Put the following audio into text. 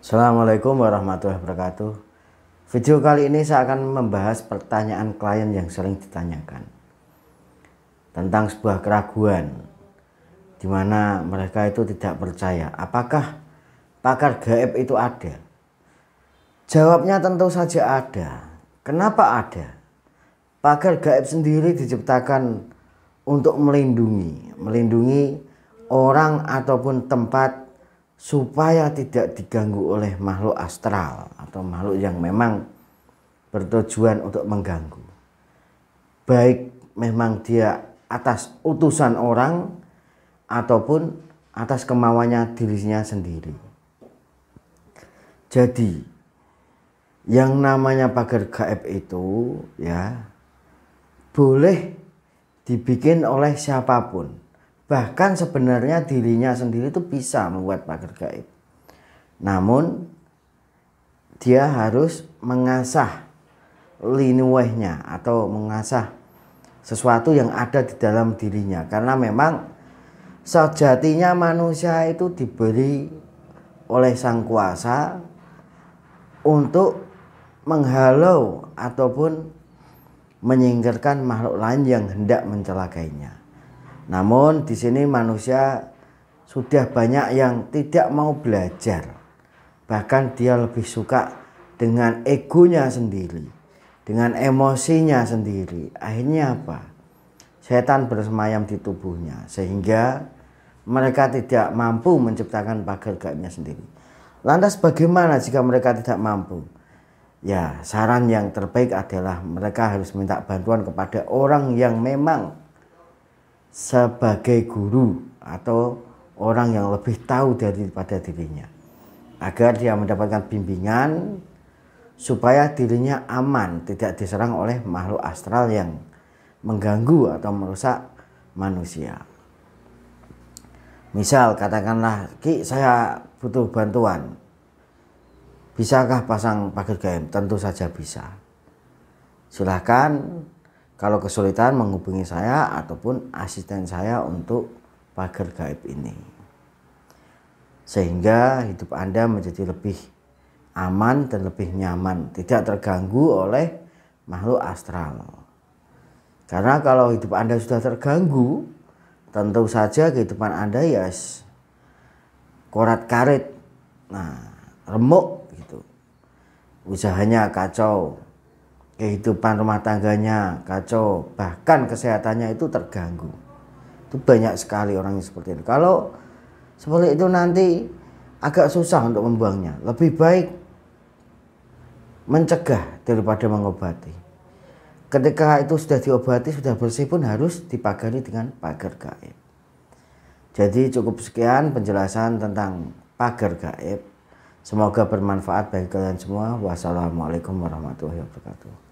Assalamualaikum warahmatullahi wabarakatuh. Video kali ini saya akan membahas pertanyaan klien yang sering ditanyakan tentang sebuah keraguan di mana mereka itu tidak percaya apakah pakar gaib itu ada. Jawabnya tentu saja ada. Kenapa ada? Pakar gaib sendiri diciptakan untuk melindungi, melindungi orang ataupun tempat supaya tidak diganggu oleh makhluk astral atau makhluk yang memang bertujuan untuk mengganggu. Baik memang dia atas utusan orang ataupun atas kemauannya dirinya sendiri. Jadi yang namanya pagar gaib itu ya boleh dibikin oleh siapapun Bahkan sebenarnya dirinya sendiri itu bisa membuat pagar gaib. Namun dia harus mengasah linuwehnya atau mengasah sesuatu yang ada di dalam dirinya karena memang sejatinya manusia itu diberi oleh sang kuasa untuk menghalau ataupun menyingkirkan makhluk lain yang hendak mencelakainya. Namun di sini manusia sudah banyak yang tidak mau belajar. Bahkan dia lebih suka dengan egonya sendiri, dengan emosinya sendiri. Akhirnya apa? Setan bersemayam di tubuhnya sehingga mereka tidak mampu menciptakan pagar gaibnya sendiri. Lantas bagaimana jika mereka tidak mampu? Ya, saran yang terbaik adalah mereka harus minta bantuan kepada orang yang memang sebagai guru atau orang yang lebih tahu daripada dirinya agar dia mendapatkan bimbingan supaya dirinya aman tidak diserang oleh makhluk astral yang mengganggu atau merusak manusia misal katakanlah Ki saya butuh bantuan bisakah pasang pagar gaib tentu saja bisa silahkan kalau kesulitan menghubungi saya ataupun asisten saya untuk pagar gaib ini. Sehingga hidup Anda menjadi lebih aman dan lebih nyaman, tidak terganggu oleh makhluk astral. Karena kalau hidup Anda sudah terganggu, tentu saja kehidupan Anda ya yes, korat karet nah remuk gitu. Usahanya kacau, kehidupan rumah tangganya kacau, bahkan kesehatannya itu terganggu. Itu banyak sekali orang yang seperti itu. Kalau seperti itu nanti agak susah untuk membuangnya. Lebih baik mencegah daripada mengobati. Ketika itu sudah diobati, sudah bersih pun harus dipagari dengan pagar gaib. Jadi cukup sekian penjelasan tentang pagar gaib. Semoga bermanfaat bagi kalian semua. Wassalamualaikum warahmatullahi wabarakatuh.